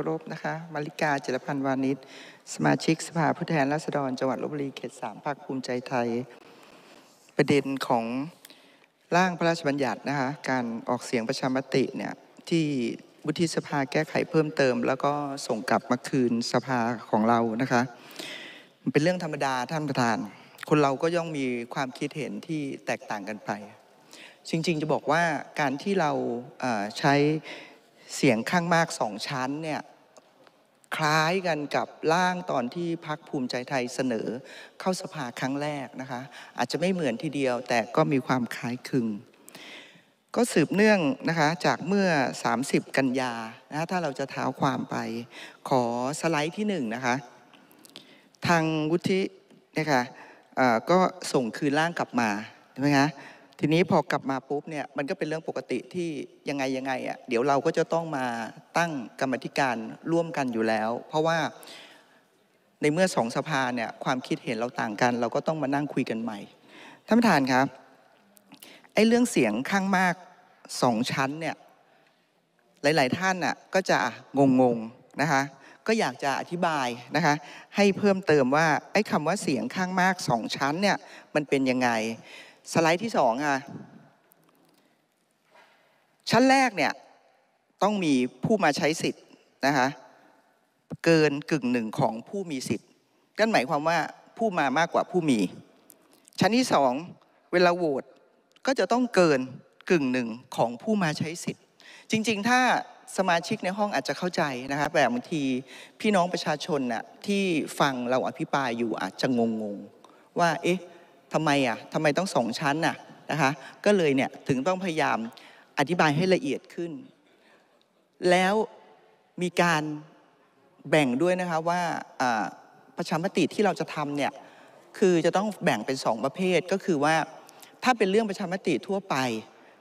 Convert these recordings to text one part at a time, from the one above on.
ารพนะคะมาริกาจิรพันธ์วานิชสมาชิกสภาผู้แทนราษฎรจังหวัดลบบุรีเขตสามภาคภูมิใจไทย ประเด็นของร่างพระราชบัญญัตินะคะ การออกเสียงประชามติเนี่ยที่วุฒิสภาแก้ไขเพิ่มเติมแล้วก็ส่งกลับมาคืนสภาของเรานะคะมันเป็นเรื่องธรรมดาท่านประธาน คนเราก็ย่อมมีความคิดเห็นที่แตกต่างกันไป จริงๆจะบอกว่าการที่เราใช้เสียงข้างมากสองชั้นเนี่ยคล้ายกันกับร่างตอนที่พักภูมิใจไทยเสนอเข้าสภาครั้งแรกนะคะอาจจะไม่เหมือนทีเดียวแต่ก็มีความคล้ายคลึง ก็สืบเนื่องนะคะจากเมื่อ 30 กันยานะถ้าเราจะเท้าความไปขอสไลด์ที่หนึ่งนะคะทางวุฒินะคะก็ส่งคืนร่างกลับมาใช่ไหมคะทีนี้พอกลับมาปุ๊บเนี่ยมันก็เป็นเรื่องปกติที่ยังไงยังไงอ่ะเดี๋ยวเราก็จะต้องมาตั้งกรรมธิการร่วมกันอยู่แล้ว เพราะว่าในเมื่อสองสภาเนี่ยความคิดเห็นเราต่างกัน เราก็ต้องมานั่งคุยกันใหม่ ท่านประธานครับไอ้เรื่องเสียงข้างมากสองชั้นเนี่ยหลาย ๆ ท่านน่ะก็จะงงๆนะคะก็อยากจะอธิบายนะคะให้เพิ่มเติมว่าไอ้คำว่าเสียงข้างมากสองชั้นเนี่ยมันเป็นยังไงสไลด์ที่สองอ่ะชั้นแรกเนี่ยต้องมีผู้มาใช้สิทธิ์นะคะเกินกึ่งหนึ่งของผู้มีสิทธิ์นั่นหมายความว่าผู้มามากกว่าผู้มี ชั้นที่สองเวลาโหวตก็จะต้องเกินกึ่งหนึ่งของผู้มาใช้สิทธิ์ จริง ๆ ถ้าสมาชิกในห้องอาจจะเข้าใจนะคะแต่บางทีพี่น้องประชาชนน่ะที่ฟังเราอภิปรายอยู่อาจจะงงๆว่า เอ๊ะทำไมอ่ะทำไมต้องสองชั้นน่ะนะคะก็เลยเนี่ยถึงต้องพยายามอธิบายให้ละเอียดขึ้น แล้วมีการแบ่งด้วยนะคะว่าประชามติที่เราจะทำเนี่ยคือจะต้องแบ่งเป็นสองประเภทก็คือว่าถ้าเป็นเรื่องประชามติทั่วไป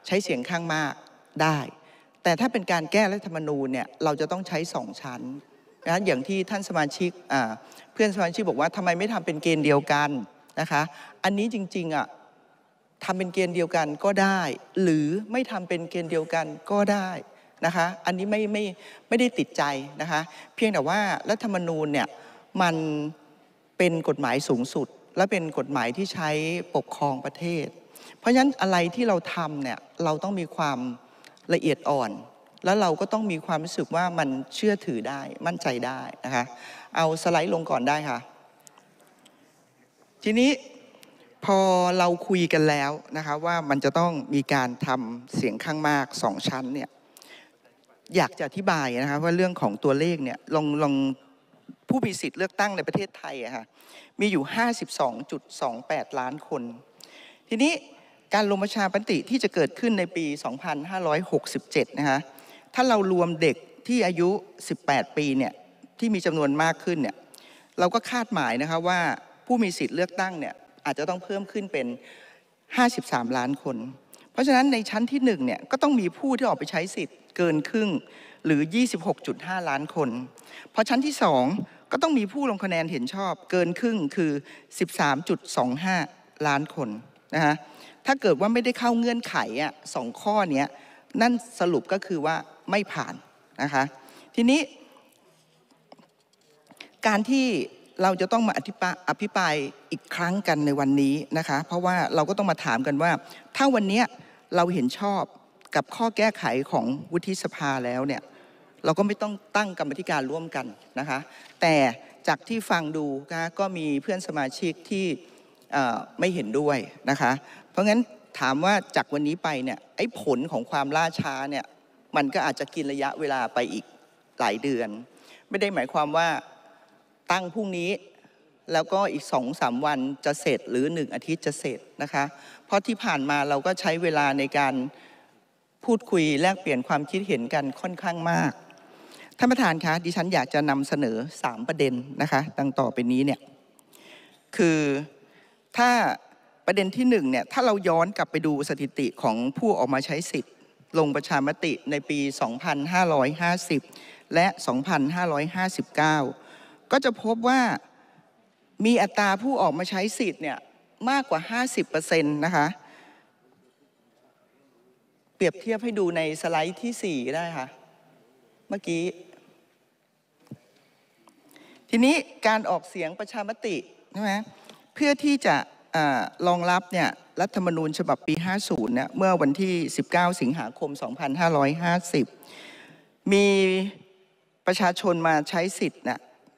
ใช้เสียงข้างมากได้ แต่ถ้าเป็นการแก้รัฐธรรมนูญเนี่ยเราจะต้องใช้สองชั้นนะอย่างที่ท่านสมาชิกเพื่อนสมาชิกบอกว่าทำไมไม่ทำเป็นเกณฑ์เดียวกันนะคะ อันนี้จริงๆอ่ะทำเป็นเกณฑ์เดียวกันก็ได้ หรือไม่ทำเป็นเกณฑ์เดียวกันก็ได้นะคะอันนี้ไม่ไม่ไม่ได้ติดใจนะคะเพียงแต่ว่ารัฐธรรมนูญเนี่ยมันเป็นกฎหมายสูงสุด และเป็นกฎหมายที่ใช้ปกครองประเทศ เพราะฉะนั้นอะไรที่เราทำเนี่ยเราต้องมีความละเอียดอ่อน แล้วเราก็ต้องมีความรู้สึกว่ามันเชื่อถือได้มั่นใจได้นะคะเอาสไลด์ลงก่อนได้ค่ะทีนี้พอเราคุยกันแล้วนะคะว่ามันจะต้องมีการทำเสียงข้างมากสองชั้นเนี่ยอยากจะอธิบายนะคะว่าเรื่องของตัวเลขเนี่ยลองลองผู้มีสิทธิ์เลือกตั้งในประเทศไทยอะค่ะมีอยู่ 52.28 ล้านคน ทีนี้การลงประชามติที่จะเกิดขึ้นในปี 2567 นะคะ ถ้าเรารวมเด็กที่อายุ 18 ปีเนี่ยที่มีจำนวนมากขึ้นเนี่ยเราก็คาดหมายนะคะว่าผู้มีสิทธิ์เลือกตั้งเนี่ยอาจจะต้องเพิ่มขึ้นเป็น 53 ล้านคน เพราะฉะนั้นในชั้นที่1เนี่ยก็ต้องมีผู้ที่ออกไปใช้สิทธิ์เกินครึ่งหรือ26.5 ล้านคนเพราะชั้นที่2ก็ต้องมีผู้ลงคะแนนเห็นชอบเกินครึ่งคือ13.25 ล้านคนนะฮะถ้าเกิดว่าไม่ได้เข้าเงื่อนไขอ่ะสองข้อนี้นั่นสรุปก็คือว่าไม่ผ่าน นะคะ ทีนี้การที่เราจะต้องมาอธิปอภิปรายอีกครั้งกันในวันนี้นะคะเพราะว่าเราก็ต้องมาถามกันว่า ถ้าวันนี้เราเห็นชอบกับข้อแก้ไขของวุฒิสภาแล้วเนี่ยเราก็ไม่ต้องตั้งกรรมธิการร่วมกันนะคะแต่จากที่ฟังดูนะก็มีเพื่อนสมาชิกที่ไม่เห็นด้วยนะคะเพราะงั้นถามว่าจากวันนี้ไปเนี่ยไอ้ผลของความล่าช้าเนี่ยมันก็อาจจะกินระยะเวลาไปอีกหลายเดือน ไม่ได้หมายความว่าตั้งพรุ่งนี้แล้วก็อีกสองสามวันจะเสร็จ หรือหนึ่งอาทิตย์จะเสร็จนะคะเพราะที่ผ่านมาเราก็ใช้เวลาในการพูดคุยแลกเปลี่ยนความคิดเห็นกันค่อนข้างมาก ท่านประธานคะ ดิฉันอยากจะนำเสนอสามประเด็นนะคะดังต่อไปนี้เนี่ยคือถ้าประเด็นที่หนึ่งเนี่ย ถ้าเราย้อนกลับไปดูสถิติของผู้ออกมาใช้สิทธิ์ลงประชามติในปี 2550 และ 2559ก็จะพบว่ามีอัตราผู้ออกมาใช้สิทธิ์เนี่ยมากกว่า 50%นะคะ เปรียบเทียบให้ดูในสไลด์ที่ 4 ได้ค่ะ เมื่อกี้ ทีนี้การออกเสียงประชามติใช่ไหมเพื่อที่จะรองรับเนี่ยรัฐธรรมนูญฉบับปี 50 เนี่ยเมื่อวันที่ 19 สิงหาคม 2550 มีประชาชนมาใช้สิทธิ์นะ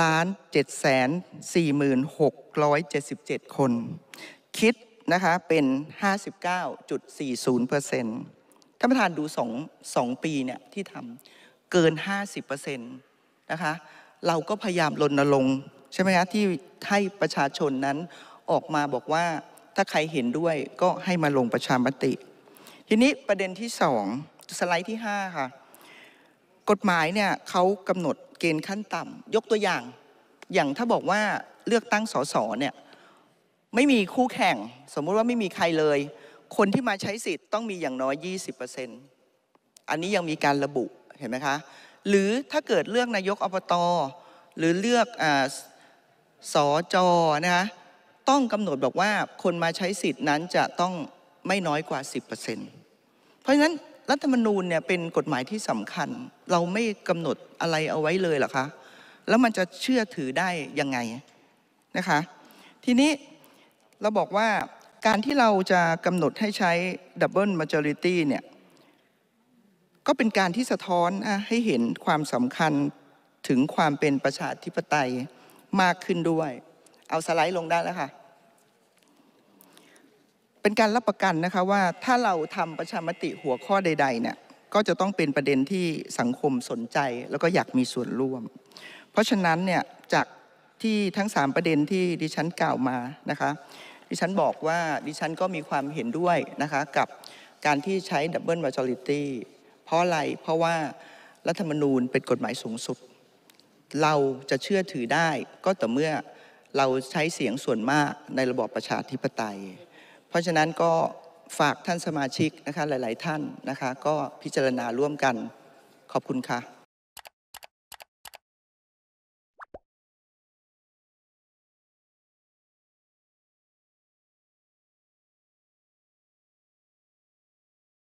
ล้านเจ็ดแสนสี่หมื่นหกร้อยเจ็ดสิบเจ็ดคน คิดนะคะเป็นห้าสิบเก้าจุดสี่ศูนย์เปอร์เซ็นต์ท่านประธานดูสองสองปีเนี่ยที่ทำเกินห้าสิบเปอร์เซ็นต์นะคะเราก็พยายามรณรงค์ใช่ไหมคะ ที่ให้ประชาชนนั้นออกมาบอกว่าถ้าใครเห็นด้วยก็ให้มาลงประชามติ ทีนี้ประเด็นที่สองสไลด์ที่ห้าค่ะ กฎหมายเนี่ยเขากำหนดเกณฑ์ขั้นต่ำยกตัวอย่างอย่างถ้าบอกว่าเลือกตั้งสสเนี่ยไม่มีคู่แข่งสมมุติว่าไม่มีใครเลย คนที่มาใช้สิทธิ์ต้องมีอย่างน้อย 20%อันนี้ยังมีการระบุเห็นไหมคะหรือถ้าเกิดเลือกนายกอบตหรือเลือกอสอจอนะคะต้องกำหนดบอกว่าคนมาใช้สิทธินั้นจะต้องไม่น้อยกว่า 10%เพราะฉะนั้นรัฐธรรมนูญเนี่ยเป็นกฎหมายที่สำคัญ เราไม่กำหนดอะไรเอาไว้เลยหรอคะแล้วมันจะเชื่อถือได้ยังไงนะคะ ทีนี้เราบอกว่าการที่เราจะกำหนดให้ใช้ดับเบิลมาจอริตี้เนี่ยก็เป็นการที่สะท้อนให้เห็นความสำคัญถึงความเป็นประชาธิปไตยมากขึ้นด้วย เอาสไลด์ลงได้แล้วค่ะเป็นการรับประกันนะคะว่าถ้าเราทำประชามติหัวข้อใดๆเนี่ยก็จะต้องเป็นประเด็นที่สังคมสนใจ แล้วก็อยากมีส่วนร่วม เพราะฉะนั้นเนี่ยจากที่ทั้ง3ประเด็นที่ดิฉันกล่าวมานะคะดิฉันบอกว่าดิฉันก็มีความเห็นด้วยนะคะกับการที่ใช้ดับเบิลมาจอริตี้เพราะอะไรเพราะว่ารัฐธรรมนูญเป็นกฎหมายสูงสุด เราจะเชื่อถือได้ก็ต่อเมื่อเราใช้เสียงส่วนมากในระบอบประชาธิปไตยราะฉะนั้นก็ฝากท่านสมาชิกนะคะหลาย ๆ ท่านนะคะ ก็พิจารณาร่วมกันขอบคุณค่ะ